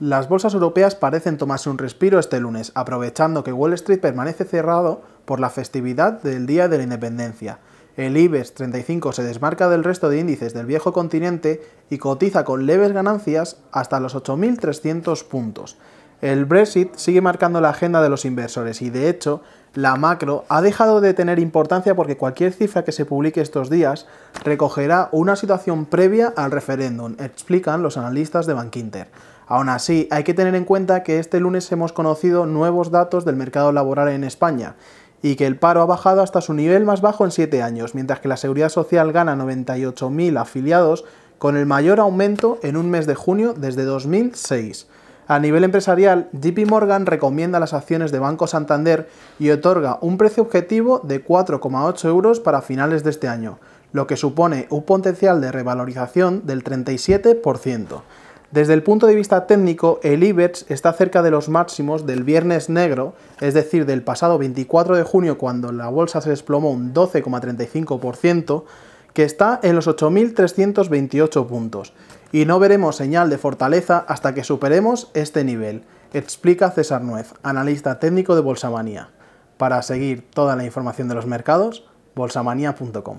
Las bolsas europeas parecen tomarse un respiro este lunes, aprovechando que Wall Street permanece cerrado por la festividad del Día de la Independencia. El IBEX 35 se desmarca del resto de índices del viejo continente y cotiza con leves ganancias hasta los 8.300 puntos. El Brexit sigue marcando la agenda de los inversores y, de hecho, la macro ha dejado de tener importancia porque cualquier cifra que se publique estos días recogerá una situación previa al referéndum, explican los analistas de Bankinter. Aún así, hay que tener en cuenta que este lunes hemos conocido nuevos datos del mercado laboral en España y que el paro ha bajado hasta su nivel más bajo en 7 años, mientras que la Seguridad Social gana 98.000 afiliados con el mayor aumento en un mes de junio desde 2006. A nivel empresarial, JP Morgan recomienda las acciones de Banco Santander y otorga un precio objetivo de 4,8 euros para finales de este año, lo que supone un potencial de revalorización del 37%. Desde el punto de vista técnico, el IBEX está cerca de los máximos del viernes negro, es decir, del pasado 24 de junio cuando la bolsa se desplomó un 12,35%, que está en los 8.328 puntos, y no veremos señal de fortaleza hasta que superemos este nivel, explica César Nuez, analista técnico de Bolsamanía. Para seguir toda la información de los mercados, bolsamanía.com.